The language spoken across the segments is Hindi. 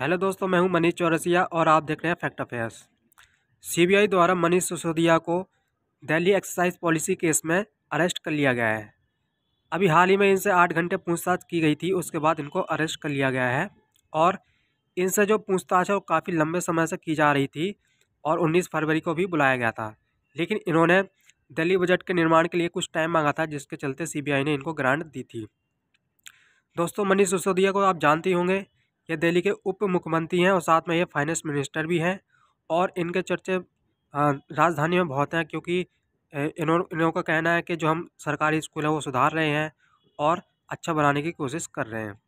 हेलो दोस्तों मैं हूं मनीष चौरसिया और आप देख रहे हैं फैक्ट अफेयर्स सीबीआई द्वारा मनीष सिसोदिया को दिल्ली एक्सरसाइज पॉलिसी केस में अरेस्ट कर लिया गया है अभी हाल ही में इनसे आठ घंटे पूछताछ की गई थी उसके बाद इनको अरेस्ट कर लिया गया है और इनसे जो पूछताछ है वो काफ़ी लंबे समय से की जा रही थी और उन्नीस फरवरी को भी बुलाया गया था लेकिन इन्होंने दिल्ली बजट के निर्माण के लिए कुछ टाइम मांगा था जिसके चलते सी ने इनको ग्रांट दी थी दोस्तों मनीष सिसोदिया को आप जानते होंगे ये दिल्ली के उप मुख्यमंत्री हैं और साथ में ये फाइनेंस मिनिस्टर भी हैं और इनके चर्चे राजधानी में बहुत हैं क्योंकि इन्हों इन्हों का कहना है कि जो हम सरकारी स्कूल हैं वो सुधार रहे हैं और अच्छा बनाने की कोशिश कर रहे हैं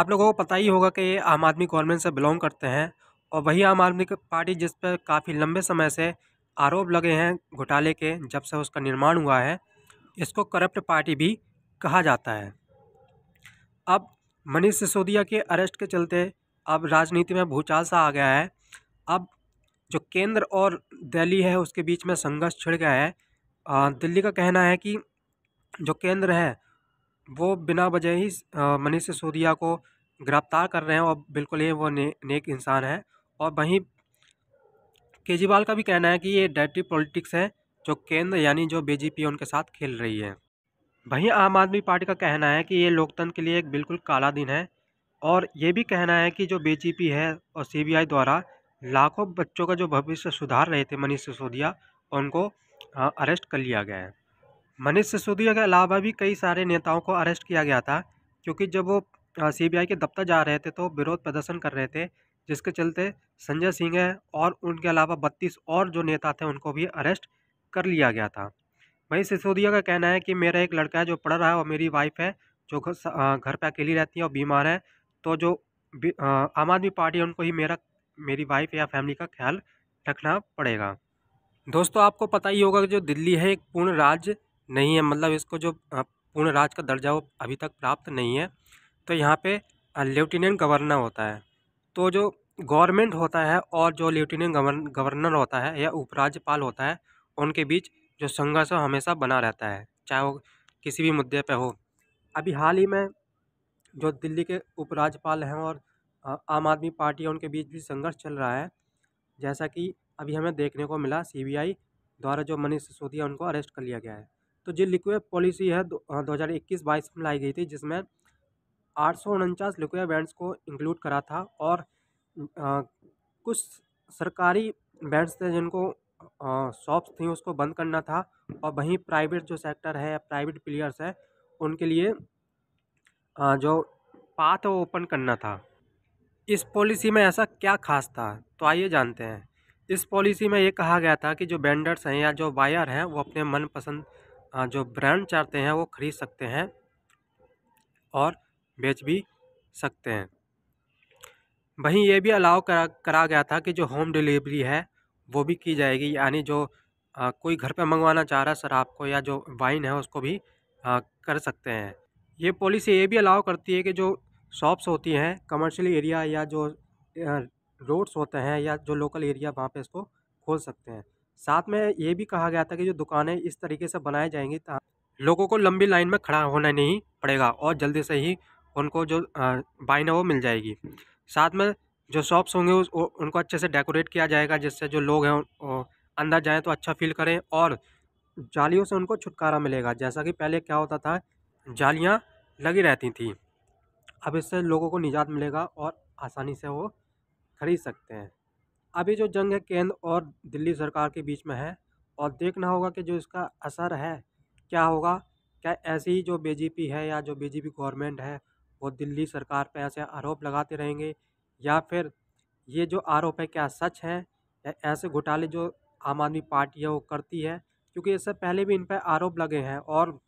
आप लोगों को पता ही होगा कि ये आम आदमी गवर्नमेंट से बिलोंग करते हैं और वही आम आदमी पार्टी जिस पर काफ़ी लंबे समय से आरोप लगे हैं घोटाले के जब से उसका निर्माण हुआ है इसको करप्ट पार्टी भी कहा जाता है अब मनीष सिसोदिया के अरेस्ट के चलते अब राजनीति में भूचाल सा आ गया है अब जो केंद्र और दिल्ली है उसके बीच में संघर्ष छिड़ गया है दिल्ली का कहना है कि जो केंद्र है वो बिना वजह ही मनीष सिसोदिया को गिरफ्तार कर रहे हैं और बिल्कुल ये वो ने, नेक इंसान है और वहीं केजरीवाल का भी कहना है कि ये डायटी पॉलिटिक्स है जो केंद्र यानी जो बीजेपी उनके साथ खेल रही है वहीं आम आदमी पार्टी का कहना है कि ये लोकतंत्र के लिए एक बिल्कुल काला दिन है और ये भी कहना है कि जो बीजेपी है और सीबीआई द्वारा लाखों बच्चों का जो भविष्य सुधार रहे थे मनीष सिसोदिया उनको अरेस्ट कर लिया गया है मनीष सिसोदिया के अलावा भी कई सारे नेताओं को अरेस्ट किया गया था क्योंकि जब वो सीबीआई के दफ्तर जा रहे थे तो विरोध प्रदर्शन कर रहे थे जिसके चलते संजय सिंह है और उनके अलावा बत्तीस और जो नेता थे उनको भी अरेस्ट कर लिया गया था वहीं सिसोदिया का कहना है कि मेरा एक लड़का है जो पढ़ रहा है और मेरी वाइफ है जो घर पर अकेली रहती है और बीमार है तो जो आम आदमी पार्टी है उनको ही मेरा मेरी वाइफ या फैमिली का ख्याल रखना पड़ेगा दोस्तों आपको पता ही होगा कि जो दिल्ली है एक पूर्ण राज्य नहीं है मतलब इसको जो पूर्ण राज्य का दर्जा वो अभी तक प्राप्त नहीं है तो यहाँ पे लेफ्टिनेंट गवर्नर होता है तो जो गवर्नमेंट होता है और जो लेफ्टिनेंट गवर्नर होता है या उपराज्यपाल होता है उनके बीच जो संघर्ष हमेशा बना रहता है चाहे वो किसी भी मुद्दे पे हो अभी हाल ही में जो दिल्ली के उपराज्यपाल हैं और आम आदमी पार्टी है उनके बीच भी संघर्ष चल रहा है जैसा कि अभी हमें देखने को मिला सीबीआई द्वारा जो मनीष सिसोदिया उनको अरेस्ट कर लिया गया है तो जो लिक्विड पॉलिसी है दो हज़ार इक्कीस बाईस में लाई गई थी जिसमें आठ सौ उनचास लिक्विड बैंड्स को इंक्लूड करा था और आ, कुछ सरकारी बैंड्स थे जिनको शॉप्स थी उसको बंद करना था और वहीं प्राइवेट जो सेक्टर है प्राइवेट प्लेयर्स है उनके लिए जो पाथ वो ओपन करना था इस पॉलिसी में ऐसा क्या खास था तो आइए जानते हैं इस पॉलिसी में ये कहा गया था कि जो बैंडर्स हैं या जो बायर हैं वो अपने मनपसंद जो ब्रांड चाहते हैं वो खरीद सकते हैं और बेच भी सकते हैं वहीं ये भी अलाउ करा करा गया था कि जो होम डिलीवरी है वो भी की जाएगी यानी जो आ, कोई घर पे मंगवाना चाह रहा है सर आपको या जो वाइन है उसको भी आ, कर सकते हैं ये पॉलिसी ये भी अलाउ करती है कि जो शॉप्स होती हैं कमर्शियल एरिया या जो रोड्स होते हैं या जो लोकल एरिया वहाँ पे इसको खोल सकते हैं साथ में ये भी कहा गया था कि जो दुकानें इस तरीके से बनाई जाएंगी लोगों को लंबी लाइन में खड़ा होना नहीं पड़ेगा और जल्दी से ही उनको जो वाइन है वो मिल जाएगी साथ में जो शॉप्स होंगे उस उनको अच्छे से डेकोरेट किया जाएगा जिससे जो लोग हैं अंदर जाएँ तो अच्छा फील करें और जालियों से उनको छुटकारा मिलेगा जैसा कि पहले क्या होता था जालियाँ लगी रहती थी अब इससे लोगों को निजात मिलेगा और आसानी से वो खरीद सकते हैं अभी जो जंग है केंद्र और दिल्ली सरकार के बीच में है और देखना होगा कि जो इसका असर है क्या होगा क्या ऐसी ही जो बीजेपी है या जो बीजेपी गवर्नमेंट है वो दिल्ली सरकार पर ऐसे आरोप लगाते रहेंगे या फिर ये जो आरोप है क्या सच है या ऐसे घोटाले जो आम आदमी पार्टी है वो करती है क्योंकि इससे पहले भी इन पर आरोप लगे हैं और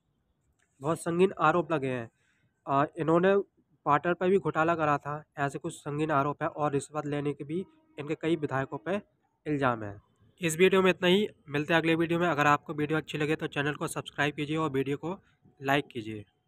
बहुत संगीन आरोप लगे हैं इन्होंने पार्टर पर भी घोटाला करा था ऐसे कुछ संगीन आरोप है और रिश्वत लेने के भी इनके कई विधायकों पर इल्ज़ाम है इस वीडियो में इतना ही मिलते हैं अगले वीडियो में अगर आपको वीडियो अच्छी लगे तो चैनल को सब्सक्राइब कीजिए और वीडियो को लाइक कीजिए